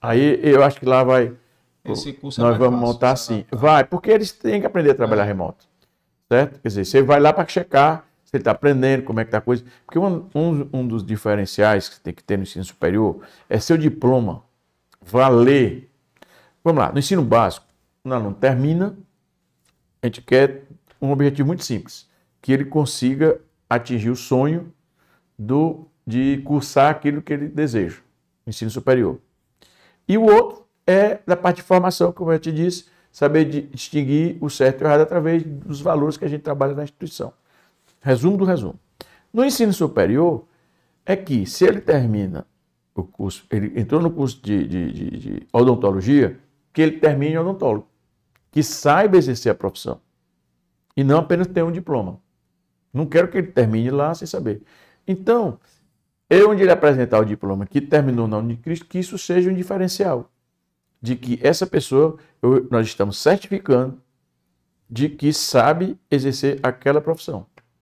Aí eu acho que lá vai. Esse curso é nós é vamos fácil, montar assim. Tá? Vai, porque eles têm que aprender a trabalhar é. remoto. Certo? Quer dizer, você vai lá para checar se ele está aprendendo, como é que está a coisa. Porque um, um, um dos diferenciais que tem que ter no ensino superior é seu diploma valer. Vamos lá, no ensino básico, um aluno termina, a gente quer um objetivo muito simples, que ele consiga atingir o sonho do, de cursar aquilo que ele deseja, ensino superior. E o outro é da parte de formação, como eu te disse, saber distinguir o certo e o errado através dos valores que a gente trabalha na instituição. Resumo do resumo. No ensino superior, é que se ele termina o curso, ele entrou no curso de, de, de, de odontologia, que ele termine odontólogo, que saiba exercer a profissão e não apenas tenha um diploma. Não quero que ele termine lá sem saber. Então, eu onde ele apresentar o diploma que terminou na Unicristo, que isso seja um diferencial. De que essa pessoa, eu, nós estamos certificando de que sabe exercer aquela profissão.